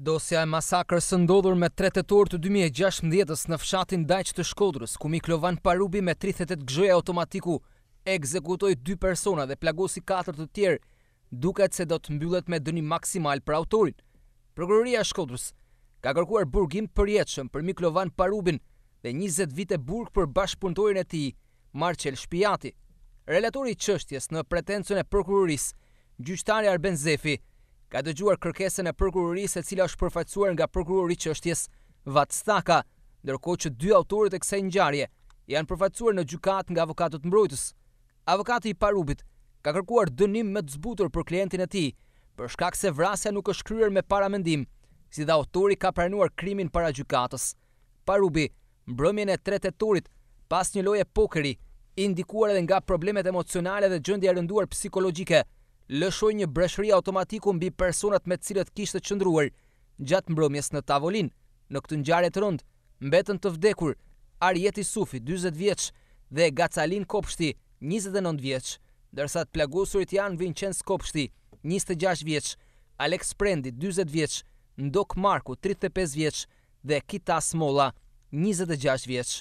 Dosja e masakrës së ndodhur me 3 tetor të 2016-s në fshatin Dajç të Shkodrës, ku Miklovan Parubi me 38 gjoja automatiku ekzekutoi 2 persona dhe plagosi 4 të tjerë, duket se do të mbyllet me dënim maksimal për autorin. Prokuroria e Shkodrës ka kërkuar burgim përjetshëm për Miklovan Parubin dhe 20 vite burg për bashkëpunëtorin e tij, Marcel Shpijati. Relatori i çështjes në pretencën e prokurorisë, gjyqtari Arben Zefi, ka dëgjuar kërkesën e prokurorisë e cila është përfaqësuar nga prokurori çështjes Vatstaka, ndërkohë që dy autorët e kësaj ngjarje janë përfaqësuar në gjykat nga avokatët mbrojtës. Avokati i Parubit ka kërkuar dënim me të zbutur për klientin e tij, për shkak se vrasja nuk është kryer me paramendim, si dhe autori ka pranuar krimin para gjykatës. Parubi, mbrëmjen e turit, pas një loje pokeri, indikuar edhe nga problemet emocionale dhe gjendja e rënduar psikologjike, lëshoj një breshëri automatiku mbi personat me cilët kishtë të qëndruar gjatë mbrëmjes në tavolin. Në këtë njare të rënd, mbetën të vdekur, Arjeti Sufi, 20 vjeç, dhe Gacalin Kopshti, 29 vjeç, dërsa të plagusurit janë Vincenz Kopshti, 26 vjeç, Alex Prendi, 20 vjeç, Ndok Marku, 35 vjeç, dhe Kita Smola, 26 vjeç.